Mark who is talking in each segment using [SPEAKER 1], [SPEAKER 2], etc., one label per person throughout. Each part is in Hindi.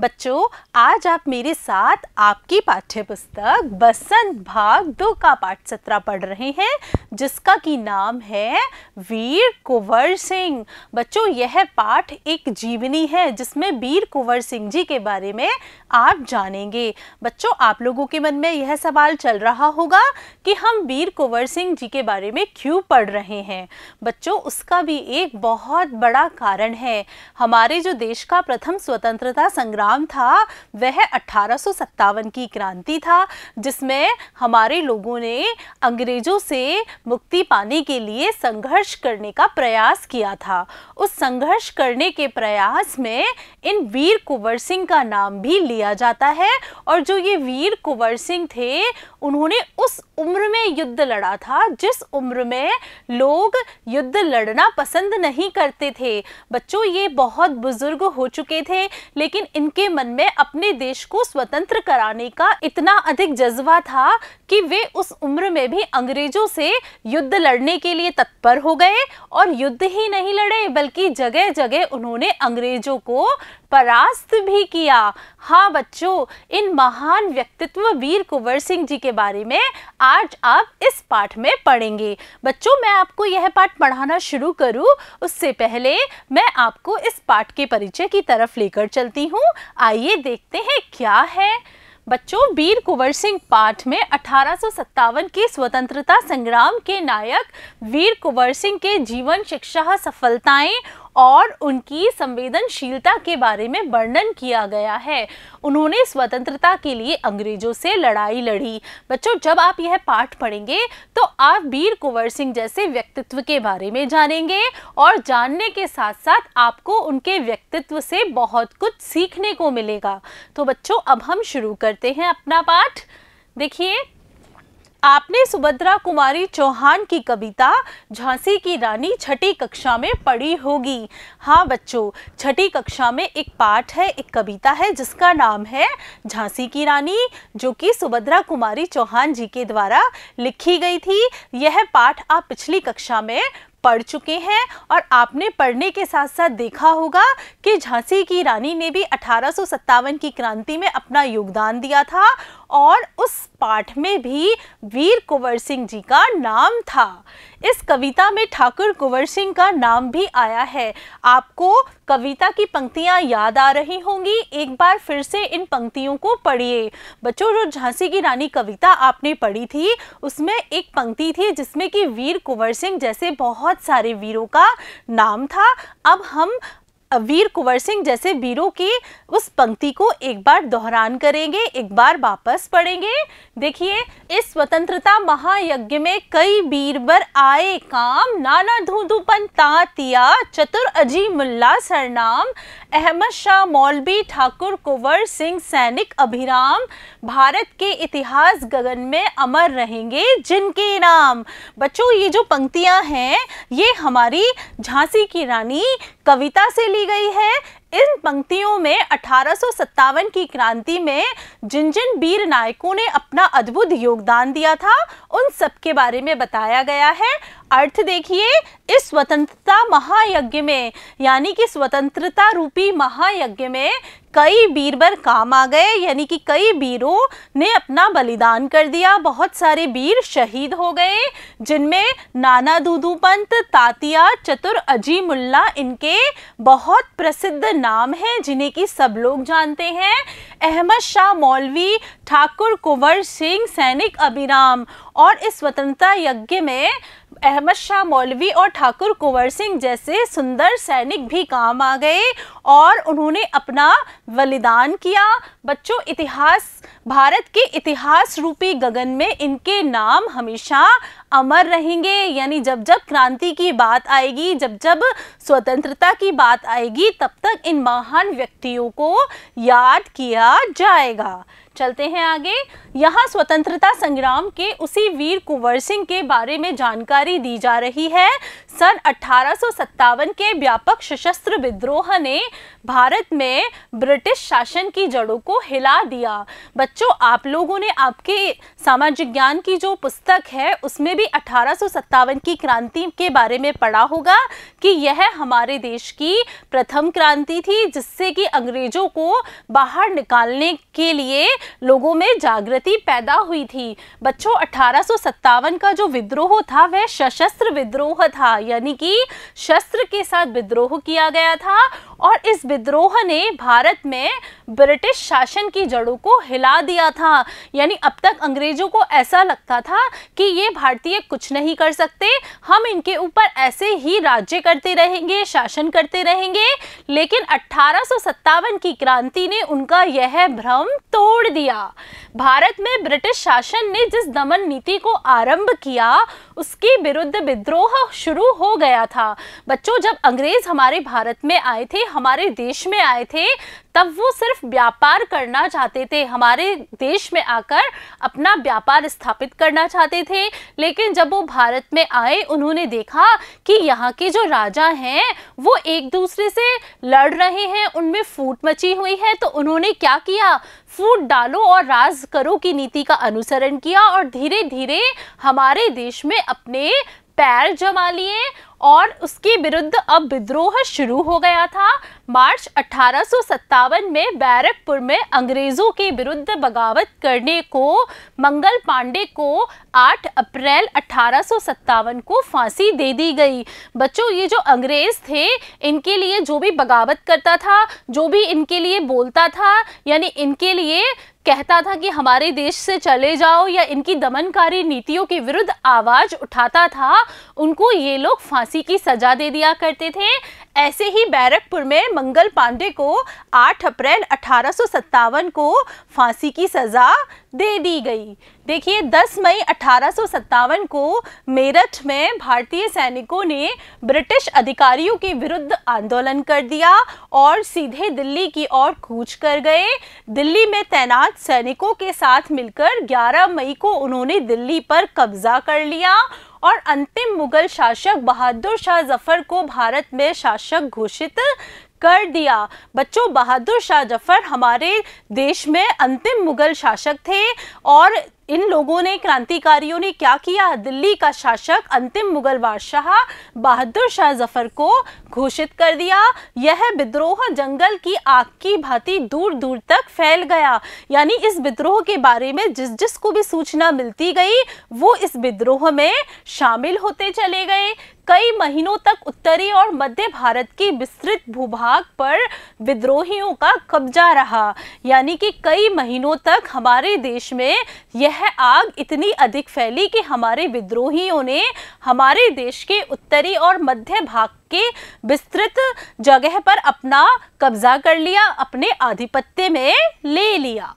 [SPEAKER 1] बच्चों आज आप मेरे साथ आपकी पाठ्य पुस्तक बसंत भाग दो का पाठ सत्रह पढ़ रहे हैं जिसका की नाम है वीर कुंवर सिंह बच्चों यह पाठ एक जीवनी है जिसमें वीर कुंवर सिंह जी के बारे में आप जानेंगे बच्चों आप लोगों के मन में यह सवाल चल रहा होगा कि हम वीर कुंवर सिंह जी के बारे में क्यों पढ़ रहे हैं बच्चों उसका भी एक बहुत बड़ा कारण है हमारे जो देश का प्रथम स्वतंत्रता संग्राम नाम था वह अठारह की क्रांति था जिसमें हमारे लोगों ने अंग्रेजों से मुक्ति पाने के लिए संघर्ष करने का प्रयास किया था उस संघर्ष करने के प्रयास में इन वीर कुंवर सिंह का नाम भी लिया जाता है और जो ये वीर कुंवर सिंह थे उन्होंने उस उम्र में युद्ध लड़ा था जिस उम्र में लोग युद्ध लड़ना पसंद नहीं करते थे बच्चों ये बहुत बुज़ुर्ग हो चुके थे लेकिन इन उनके मन में अपने देश को स्वतंत्र कराने का इतना अधिक जज्बा था कि वे उस उम्र में भी अंग्रेजों से युद्ध लड़ने के लिए तत्पर हो गए और युद्ध ही नहीं लड़े बल्कि जगह जगह उन्होंने अंग्रेजों को परास्त भी किया हाँ बच्चों इन महान व्यक्तित्व वीर कुंवर सिंह जी के बारे में आज आप इस पाठ में पढ़ेंगे बच्चों मैं आपको यह पाठ पढ़ाना शुरू करूँ उससे पहले मैं आपको इस पाठ के परिचय की तरफ लेकर चलती हूँ आइए देखते हैं क्या है बच्चों वीर कुंवर सिंह पाठ में अठारह के स्वतंत्रता संग्राम के नायक वीर कुंवर सिंह के जीवन शिक्षा सफलताएं और उनकी संवेदनशीलता के बारे में वर्णन किया गया है उन्होंने स्वतंत्रता के लिए अंग्रेजों से लड़ाई लड़ी बच्चों जब आप यह पाठ पढ़ेंगे तो आप वीर कुंवर सिंह जैसे व्यक्तित्व के बारे में जानेंगे और जानने के साथ साथ आपको उनके व्यक्तित्व से बहुत कुछ सीखने को मिलेगा तो बच्चों अब हम शुरू करते हैं अपना पाठ देखिए आपने सुभद्रा कुमारी चौहान की कविता झांसी की रानी छठी कक्षा में पढ़ी होगी हाँ बच्चों छठी कक्षा में एक पाठ है एक कविता है जिसका नाम है झांसी की रानी जो कि सुभद्रा कुमारी चौहान जी के द्वारा लिखी गई थी यह पाठ आप पिछली कक्षा में पढ़ चुके हैं और आपने पढ़ने के साथ साथ देखा होगा कि झांसी की रानी ने भी अठारह की क्रांति में अपना योगदान दिया था और उस पाठ में भी वीर कुंवर सिंह जी का नाम था इस कविता में ठाकुर कुंवर सिंह का नाम भी आया है आपको कविता की पंक्तियाँ याद आ रही होंगी एक बार फिर से इन पंक्तियों को पढ़िए बच्चों जो झांसी की रानी कविता आपने पढ़ी थी उसमें एक पंक्ति थी जिसमें कि वीर कुंवर सिंह जैसे बहुत सारे वीरों का नाम था अब हम वीर कुंवर सिंह जैसे वीरों की उस पंक्ति को एक बार दोहरान करेंगे एक बार वापस पढ़ेंगे देखिए इस स्वतंत्रता महायज्ञ में कई बीरबर आए काम नाना धूधूपन तातिया चतुर अजी मुल्ला सरनाम अहमद शाह मौलवी ठाकुर कुंवर सिंह सैनिक अभिराम भारत के इतिहास गगन में अमर रहेंगे जिनके नाम बच्चों ये जो पंक्तियां हैं ये हमारी झांसी की रानी कविता से ली गई है इन पंक्तियों में अठारह की क्रांति में जिन जिन वीर नायकों ने अपना अद्भुत योगदान दिया था उन सबके बारे में बताया गया है अर्थ देखिए इस स्वतंत्रता महायज्ञ में यानी कि स्वतंत्रता रूपी महायज्ञ में कई वीरवर काम आ गए यानी कि कई वीरों ने अपना बलिदान कर दिया बहुत सारे वीर शहीद हो गए जिनमें नाना दूधू पंत तातिया चतुर अजीमुल्ला इनके बहुत प्रसिद्ध नाम है जिन्हें की सब लोग जानते हैं अहमद शाह मौलवी ठाकुर कुंवर सिंह सैनिक अभिराम और इस स्वतंत्रता यज्ञ में अहमद शाह मौलवी और ठाकुर कुंवर सिंह जैसे सुंदर सैनिक भी काम आ गए और उन्होंने अपना बलिदान किया बच्चों इतिहास भारत के इतिहास रूपी गगन में इनके नाम हमेशा अमर रहेंगे यानी जब जब क्रांति की बात आएगी जब जब स्वतंत्रता की बात आएगी तब तक इन महान व्यक्तियों को याद किया जाएगा चलते हैं आगे यहाँ स्वतंत्रता संग्राम के उसी वीर कुंवर सिंह के बारे में जानकारी दी जा रही है सन अठारह के व्यापक सशस्त्र विद्रोह ने भारत में ब्रिटिश शासन की जड़ों को हिला दिया बच्चों आप लोगों ने आपके सामाजिक ज्ञान की जो पुस्तक है उसमें भी अठारह की क्रांति के बारे में पढ़ा होगा कि यह हमारे देश की प्रथम क्रांति थी जिससे कि अंग्रेजों को बाहर निकालने के लिए लोगों में जागृति पैदा हुई थी बच्चों अठारह का जो विद्रोह था वह सशस्त्र विद्रोह था यानी कि शस्त्र के साथ विद्रोह किया गया था और इस विद्रोह ने भारत में ब्रिटिश शासन की जड़ों को हिला दिया था यानी अब तक अंग्रेजों को ऐसा लगता था कि ये भारतीय कुछ नहीं कर सकते हम इनके ऊपर ऐसे ही राज्य करते रहेंगे शासन करते रहेंगे लेकिन अठारह की क्रांति ने उनका यह भ्रम तोड़ दिया भारत में ब्रिटिश शासन ने जिस दमन नीति को आरंभ किया उसके विरुद्ध विद्रोह शुरू हो गया था बच्चों जब अंग्रेज हमारे भारत में आए थे हमारे देश में आए थे तब वो सिर्फ व्यापार करना चाहते थे हमारे देश में आकर अपना व्यापार स्थापित करना चाहते थे लेकिन जब वो भारत में आए उन्होंने देखा कि यहाँ के जो राजा हैं वो एक दूसरे से लड़ रहे हैं उनमें फूट मची हुई है तो उन्होंने क्या किया फूट डालो और राज करो की नीति का अनुसरण किया और धीरे धीरे हमारे देश में अपने पैर जमा लिए और उसके विरुद्ध अब विद्रोह शुरू हो गया था मार्च अठारह में बैरकपुर में अंग्रेज़ों के विरुद्ध बगावत करने को मंगल पांडे को 8 अप्रैल अठारह को फांसी दे दी गई बच्चों ये जो अंग्रेज़ थे इनके लिए जो भी बगावत करता था जो भी इनके लिए बोलता था यानी इनके लिए कहता था कि हमारे देश से चले जाओ या इनकी दमनकारी नीतियों के विरुद्ध आवाज़ उठाता था उनको ये लोग फांसी फांसी की सजा दे दिया करते थे ऐसे ही बैरकपुर में मंगल पांडे को 8 अप्रैल अठारह को फांसी की सज़ा दे दी गई देखिए 10 मई अठारह को मेरठ में भारतीय सैनिकों ने ब्रिटिश अधिकारियों के विरुद्ध आंदोलन कर दिया और सीधे दिल्ली की ओर कूच कर गए दिल्ली में तैनात सैनिकों के साथ मिलकर 11 मई को उन्होंने दिल्ली पर कब्जा कर लिया और अंतिम मुगल शासक बहादुर शाह जफर को भारत में शासक घोषित कर दिया बच्चों बहादुर शाह जफर हमारे देश में अंतिम मुगल शासक थे और इन लोगों ने क्रांतिकारियों ने क्या किया दिल्ली का शासक अंतिम मुगल बादशाह बहादुर शाह जफर को घोषित कर दिया यह विद्रोह जंगल की आग की भांति दूर दूर तक फैल गया यानी इस विद्रोह के बारे में जिस जिस को भी सूचना मिलती गई वो इस विद्रोह में शामिल होते चले गए कई महीनों तक उत्तरी और मध्य भारत की विस्तृत भूभाग पर विद्रोहियों का कब्जा रहा यानी कि कई महीनों तक हमारे देश में यह आग इतनी अधिक फैली कि हमारे विद्रोहियों ने हमारे देश के उत्तरी और मध्य भाग के विस्तृत जगह पर अपना कब्जा कर लिया अपने आधिपत्य में ले लिया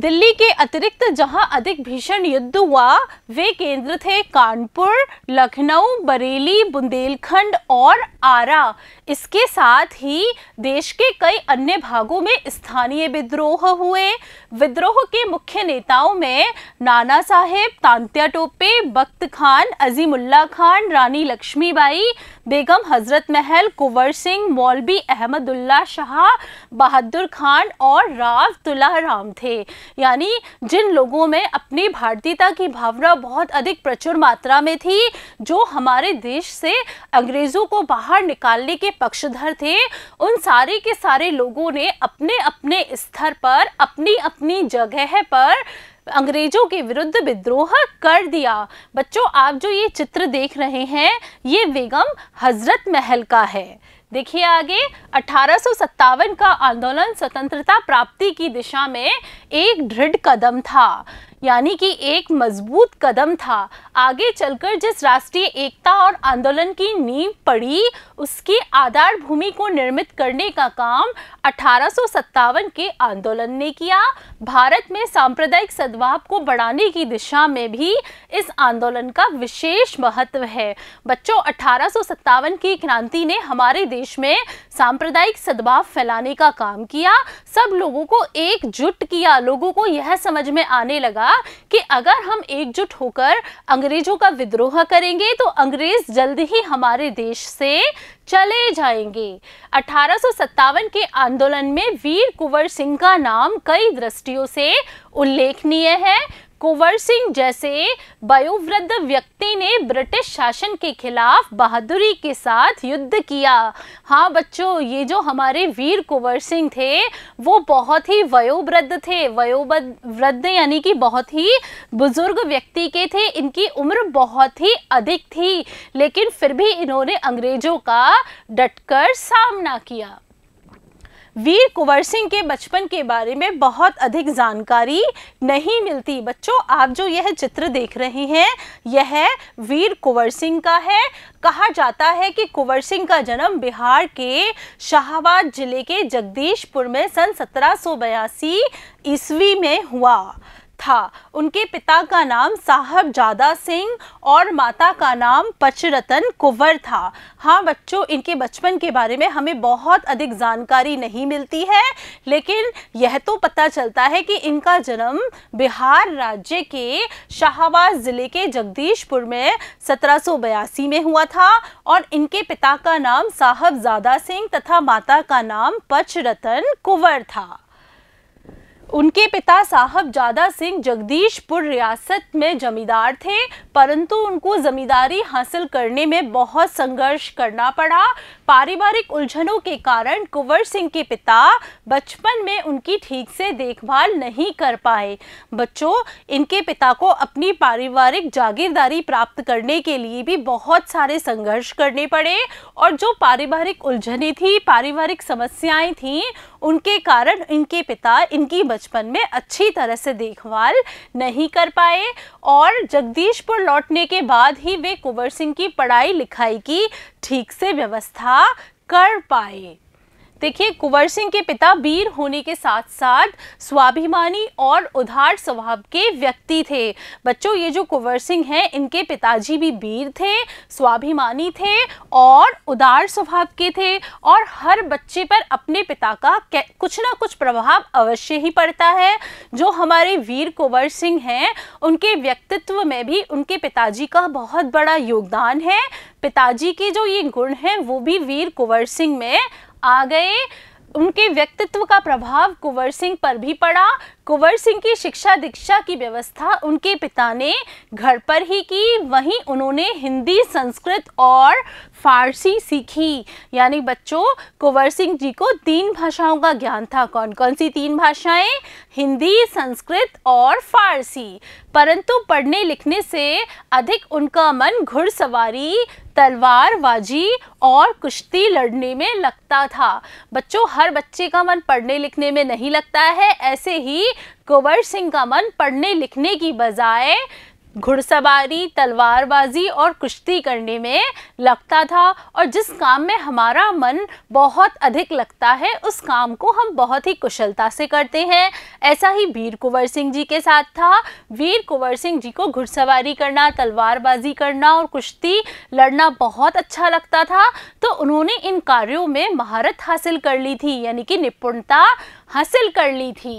[SPEAKER 1] दिल्ली के अतिरिक्त जहां अधिक भीषण युद्ध हुआ वे केंद्र थे कानपुर लखनऊ बरेली बुंदेलखंड और आरा इसके साथ ही देश के कई अन्य भागों में स्थानीय विद्रोह हुए विद्रोह के मुख्य नेताओं में नाना साहेब तांत्या टोपे बख्त खान अजीमुल्ला खान रानी लक्ष्मीबाई बेगम हजरत महल कुंवर सिंह मौलवी अहमदुल्ला शाह बहादुर खान और राव तुला राम थे यानी जिन लोगों में अपनी भारतीयता की भावना बहुत अधिक प्रचुर मात्रा में थी जो हमारे देश से अंग्रेज़ों को बाहर निकालने के पक्षधर थे उन सारे के सारे लोगों ने अपने अपने स्तर पर अपनी अपनी जगह पर अंग्रेजों के विरुद्ध विद्रोह कर दिया बच्चों आप जो ये चित्र देख रहे हैं ये बेगम हजरत महल का है देखिए आगे अठारह का आंदोलन स्वतंत्रता प्राप्ति की दिशा में एक दृढ़ कदम था यानी कि एक मजबूत कदम था आगे चलकर जिस राष्ट्रीय एकता और आंदोलन की नींव पड़ी उसकी आधार भूमि को निर्मित करने का काम अठारह के आंदोलन ने किया भारत में सांप्रदायिक सद्भाव को बढ़ाने की दिशा में भी इस आंदोलन का विशेष महत्व है बच्चों अठारह की क्रांति ने हमारे देश में सांप्रदायिक सद्भाव फैलाने का काम किया सब लोगों को एकजुट किया लोगों को यह समझ में आने लगा कि अगर हम एकजुट होकर अंग्रेजों का विद्रोह करेंगे तो अंग्रेज जल्द ही हमारे देश से चले जाएंगे अठारह के आंदोलन में वीर कुंवर सिंह का नाम कई दृष्टियों से उल्लेखनीय है कुंवर सिंह जैसे वयोवृद्ध व्यक्ति ने ब्रिटिश शासन के खिलाफ बहादुरी के साथ युद्ध किया हाँ बच्चों ये जो हमारे वीर कुंवर सिंह थे वो बहुत ही वयोवृद्ध थे वयोवृद्ध यानी कि बहुत ही बुजुर्ग व्यक्ति के थे इनकी उम्र बहुत ही अधिक थी लेकिन फिर भी इन्होंने अंग्रेजों का डटकर सामना किया वीर कुंवर सिंह के बचपन के बारे में बहुत अधिक जानकारी नहीं मिलती बच्चों आप जो यह चित्र देख रहे हैं यह वीर कुंवर सिंह का है कहा जाता है कि कुंवर सिंह का जन्म बिहार के शाहबाद जिले के जगदीशपुर में सन सत्रह ईस्वी में हुआ था उनके पिता का नाम साहब जादा सिंह और माता का नाम पचरतन कुंवर था हाँ बच्चों इनके बचपन के बारे में हमें बहुत अधिक जानकारी नहीं मिलती है लेकिन यह तो पता चलता है कि इनका जन्म बिहार राज्य के शाहबाज ज़िले के जगदीशपुर में सत्रह में हुआ था और इनके पिता का नाम साहब जादा सिंह तथा माता का नाम पचरतन कुंवर था उनके पिता साहब जादा सिंह जगदीशपुर रियासत में जमींदार थे परंतु उनको जमींदारी हासिल करने में बहुत संघर्ष करना पड़ा पारिवारिक उलझनों के कारण कुंवर सिंह के पिता बचपन में उनकी ठीक से देखभाल नहीं कर पाए बच्चों इनके पिता को अपनी पारिवारिक जागीरदारी प्राप्त करने के लिए भी बहुत सारे संघर्ष करने पड़े और जो पारिवारिक उलझने थी पारिवारिक समस्याएं थीं उनके कारण इनके पिता इनकी बचपन में अच्छी तरह से देखभाल नहीं कर पाए और जगदीशपुर लौटने के बाद ही वे कुंवर सिंह की पढ़ाई लिखाई की ठीक से व्यवस्था कर पाए देखिए कुंवर सिंह के पिता वीर होने के साथ साथ स्वाभिमानी और उधार स्वभाव के व्यक्ति थे बच्चों ये जो कुंवर सिंह हैं इनके पिताजी भी वीर थे स्वाभिमानी थे और उदार स्वभाव के थे और हर बच्चे पर अपने पिता का कुछ ना कुछ प्रभाव अवश्य ही पड़ता है जो हमारे वीर कुंवर सिंह हैं उनके व्यक्तित्व में भी उनके पिताजी का बहुत बड़ा योगदान है पिताजी के जो ये गुण हैं वो भी वीर कुंवर सिंह में आ गए उनके व्यक्तित्व का प्रभाव कुंवर सिंह पर भी पड़ा कुंवर सिंह की शिक्षा दीक्षा की व्यवस्था उनके पिता ने घर पर ही की वहीं उन्होंने हिंदी संस्कृत और फारसी सीखी यानी बच्चों कुंवर सिंह जी को तीन भाषाओं का ज्ञान था कौन कौन सी तीन भाषाएं हिंदी संस्कृत और फारसी परंतु पढ़ने लिखने से अधिक उनका मन घुड़सवारी तलवारबाजी और कुश्ती लड़ने में लगता था बच्चों हर बच्चे का मन पढ़ने लिखने में नहीं लगता है ऐसे ही कुंवर सिंह का मन पढ़ने लिखने की बजाय घुड़सवारी तलवारबाजी और कुश्ती करने में लगता था और जिस काम में हमारा मन बहुत अधिक लगता है उस काम को हम बहुत ही कुशलता से करते हैं ऐसा ही वीर कुंवर सिंह जी के साथ था वीर कुंवर सिंह जी को घुड़सवारी करना तलवारबाजी करना और कुश्ती लड़ना बहुत अच्छा लगता था तो उन्होंने इन कार्यों में महारत हासिल कर ली थी यानी कि निपुणता हासिल कर ली थी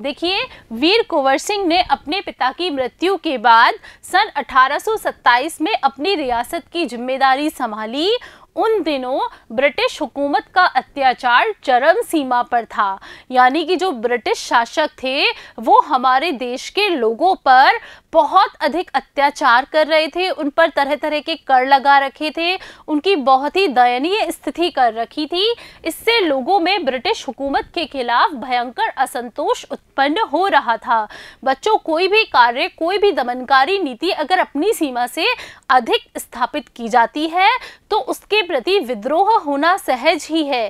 [SPEAKER 1] देखिए वीर कुंवर सिंह ने अपने पिता की मृत्यु के बाद सन 1827 में अपनी रियासत की जिम्मेदारी संभाली उन दिनों ब्रिटिश हुकूमत का अत्याचार चरम सीमा पर था यानी कि जो ब्रिटिश शासक थे वो हमारे देश के लोगों पर बहुत अधिक अत्याचार कर रहे थे उन पर तरह तरह के कर लगा रखे थे उनकी बहुत ही दयनीय स्थिति कर रखी थी इससे लोगों में ब्रिटिश हुकूमत के खिलाफ भयंकर असंतोष उत्पन्न हो रहा था बच्चों कोई भी कार्य कोई भी दमनकारी नीति अगर अपनी सीमा से अधिक स्थापित की जाती है तो उसके प्रति विद्रोह होना सहज ही है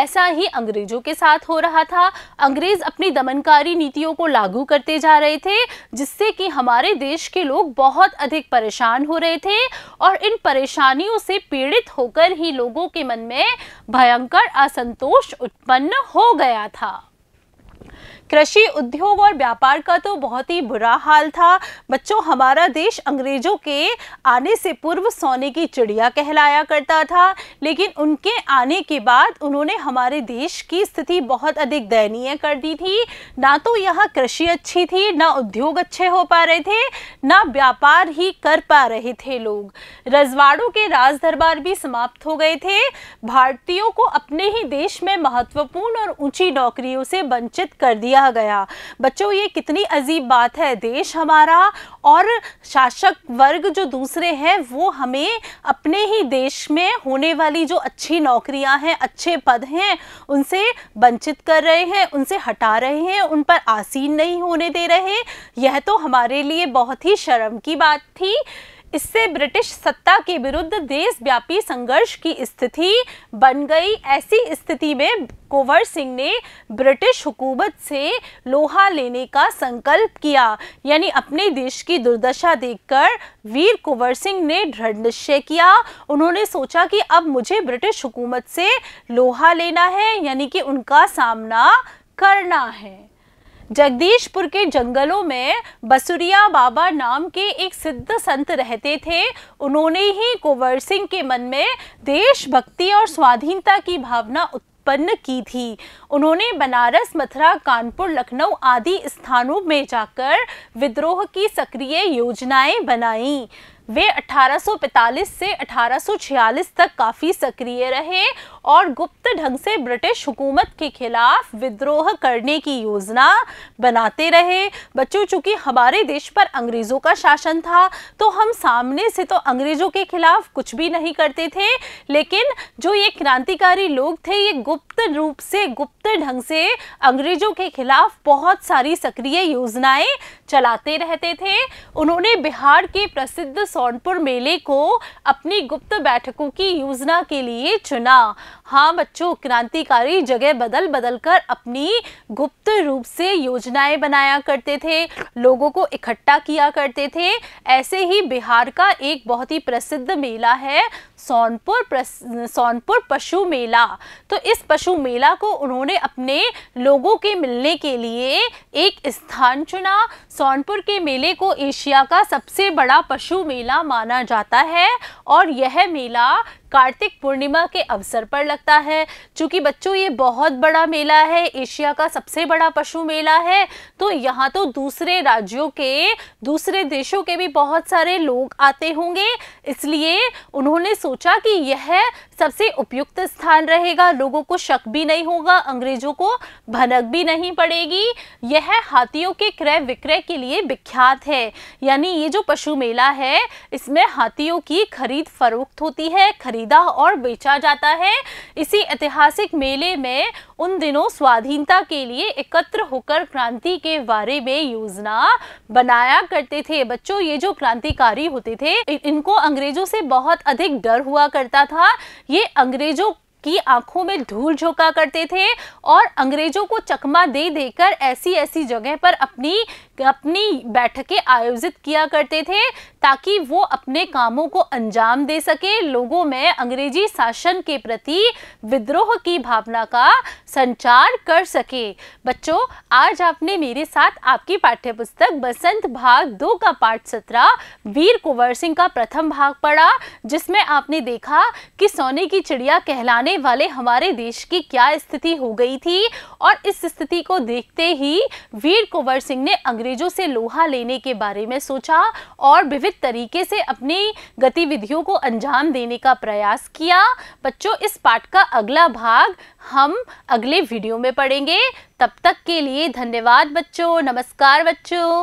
[SPEAKER 1] ऐसा ही अंग्रेजों के साथ हो रहा था अंग्रेज अपनी दमनकारी नीतियों को लागू करते जा रहे थे जिससे कि हमारे देश के लोग बहुत अधिक परेशान हो रहे थे और इन परेशानियों से पीड़ित होकर ही लोगों के मन में भयंकर असंतोष उत्पन्न हो गया था कृषि उद्योग और व्यापार का तो बहुत ही बुरा हाल था बच्चों हमारा देश अंग्रेजों के आने से पूर्व सोने की चिड़िया कहलाया करता था लेकिन उनके आने के बाद उन्होंने हमारे देश की स्थिति बहुत अधिक दयनीय कर दी थी ना तो यहाँ कृषि अच्छी थी ना उद्योग अच्छे हो पा रहे थे ना व्यापार ही कर पा रहे थे लोग रजवाड़ों के राज दरबार भी समाप्त हो गए थे भारतीयों को अपने ही देश में महत्वपूर्ण और ऊंची नौकरियों से वंचित कर दिया किया गया बच्चों ये कितनी अजीब बात है देश हमारा और शासक वर्ग जो दूसरे हैं वो हमें अपने ही देश में होने वाली जो अच्छी नौकरियां हैं अच्छे पद हैं उनसे वंचित कर रहे हैं उनसे हटा रहे हैं उन पर आसीन नहीं होने दे रहे यह तो हमारे लिए बहुत ही शर्म की बात थी इससे ब्रिटिश सत्ता के विरुद्ध देशव्यापी संघर्ष की स्थिति बन गई ऐसी स्थिति में कुंवर सिंह ने ब्रिटिश हुकूमत से लोहा लेने का संकल्प किया यानी अपने देश की दुर्दशा देखकर वीर कुंवर सिंह ने दृढ़ निश्चय किया उन्होंने सोचा कि अब मुझे ब्रिटिश हुकूमत से लोहा लेना है यानी कि उनका सामना करना है जगदीशपुर के जंगलों में बसुरिया बाबा नाम के एक सिद्ध संत रहते थे उन्होंने ही कुंवर सिंह के मन में देशभक्ति और स्वाधीनता की भावना उत्पन्न की थी उन्होंने बनारस मथुरा कानपुर लखनऊ आदि स्थानों में जाकर विद्रोह की सक्रिय योजनाएं बनाईं वे 1845 से 1846 तक काफ़ी सक्रिय रहे और गुप्त ढंग से ब्रिटिश हुकूमत के खिलाफ विद्रोह करने की योजना बनाते रहे बच्चों चूँकि हमारे देश पर अंग्रेज़ों का शासन था तो हम सामने से तो अंग्रेज़ों के खिलाफ कुछ भी नहीं करते थे लेकिन जो ये क्रांतिकारी लोग थे ये गुप्त रूप से गुप्त ढंग से अंग्रेज़ों के खिलाफ बहुत सारी सक्रिय योजनाएं चलाते रहते थे उन्होंने बिहार के प्रसिद्ध सोनपुर मेले को अपनी गुप्त बैठकों की योजना के लिए चुना हाँ बच्चों क्रांतिकारी जगह बदल बदल कर अपनी गुप्त रूप से योजनाएं बनाया करते थे लोगों को इकट्ठा किया करते थे ऐसे ही बिहार का एक बहुत ही प्रसिद्ध मेला है सोनपुर सोनपुर पशु मेला तो इस पशु मेला को उन्होंने अपने लोगों के मिलने के लिए एक स्थान चुना सोनपुर के मेले को एशिया का सबसे बड़ा पशु मेला माना जाता है और यह मेला कार्तिक पूर्णिमा के अवसर पर लगता है चूँकि बच्चों ये बहुत बड़ा मेला है एशिया का सबसे बड़ा पशु मेला है तो यहाँ तो दूसरे राज्यों के दूसरे देशों के भी बहुत सारे लोग आते होंगे इसलिए उन्होंने सोचा कि यह सबसे उपयुक्त स्थान रहेगा लोगों को शक भी नहीं होगा अंग्रेजों को भनक भी नहीं पड़ेगी यह हाथियों के क्रय विक्रय के लिए विख्यात है यानी ये जो पशु मेला है इसमें हाथियों की खरीद फरोख्त होती है खरीद खरीदा और बेचा जाता है इसी ऐतिहासिक मेले में उन दिनों स्वाधीनता के लिए एकत्र होकर क्रांति के बारे में योजना बनाया करते थे बच्चों ये जो क्रांतिकारी होते थे इनको अंग्रेजों से बहुत अधिक डर हुआ करता था ये अंग्रेजों की आंखों में धूल झोंका करते थे और अंग्रेजों को चकमा दे देकर ऐसी ऐसी जगह पर अपनी अपनी बैठकें आयोजित किया करते थे ताकि वो अपने कामों को अंजाम दे सके लोगों में अंग्रेजी शासन के प्रति विद्रोह की भावना का संचार कर सके बच्चों आज आपने मेरे साथ आपकी पाठ्यपुस्तक बसंत भाग दो का पाठ सत्रह वीर कुंवर सिंह का प्रथम भाग पढ़ा जिसमें आपने देखा कि सोने की चिड़िया कहलाने आने वाले हमारे देश की क्या स्थिति हो गई थी और इस स्थिति को देखते ही वीर कुंवर सिंह ने अंग्रेजों से लोहा लेने के बारे में सोचा और विविध तरीके से अपनी गतिविधियों को अंजाम देने का प्रयास किया बच्चों इस पाठ का अगला भाग हम अगले वीडियो में पढ़ेंगे तब तक के लिए धन्यवाद बच्चों नमस्कार बच्चों